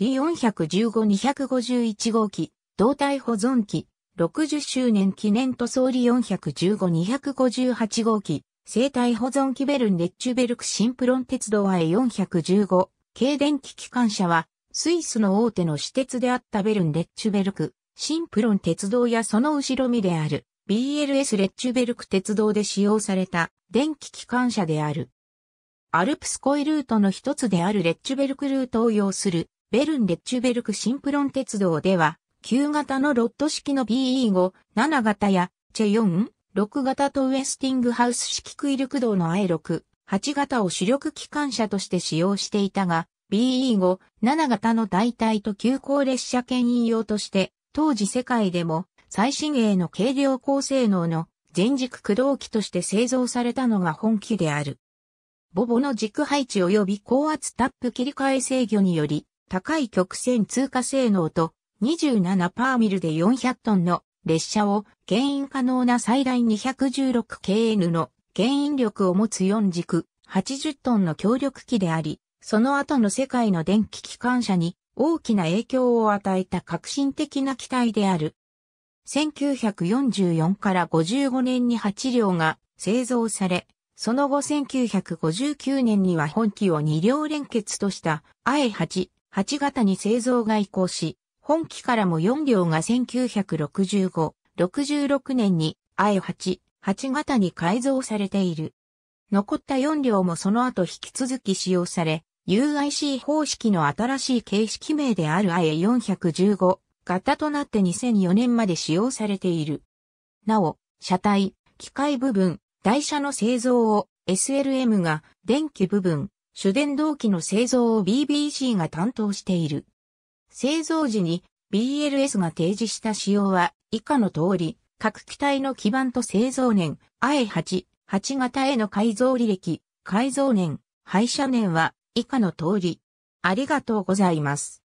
リ415-251号機、胴体保存機、60周年記念塗装リ415-258号機、生体保存機ベルンレッチュベルクシンプロン鉄道は A415、軽電気機関車は、スイスの大手の私鉄であったベルンレッチュベルク、シンプロン鉄道やその後ろ身である、BLS レッチュベルク鉄道で使用された電気機関車である。アルプスコイルートの一つであるレッチュベルクルートを要するベルン・レッチュベルク・シンプロン鉄道では、旧型のロット式の BE5、7型や、チェ4、6型とウェスティングハウス式クイル駆動の I6、8型を主力機関車として使用していたが、BE5、7型の代替と急行列車圏。引用として、当時世界でも最新鋭の軽量高性能の全軸駆動機として製造されたのが本機である。ボボの軸配置及び高圧タップ切り替え制御により、高い曲線通過性能と27パーミルで400トンの列車を牽引可能な最大 216kN の牽引力を持つ4軸80トンの強力機であり、その後の世界の電気機関車に大きな影響を与えた革新的な機体である。1944から55年に8両が製造され、その後1959年には本機を2両連結とした I8 8型に製造が移行し、本機からも4両が1965、66年に I8、8型に改造されている。残った4両もその後引き続き使用され、UIC 方式の新しい形式名である IA415 型となって2004年まで使用されている。なお、車体、機械部分、台車の製造を SLM が電気部分、主電動機の製造を BBC が担当している。製造時に BLS が提示した仕様は以下の通り、各機体の基板と製造年、I8、8型への改造履歴、改造年、廃車年は以下の通り。ありがとうございます。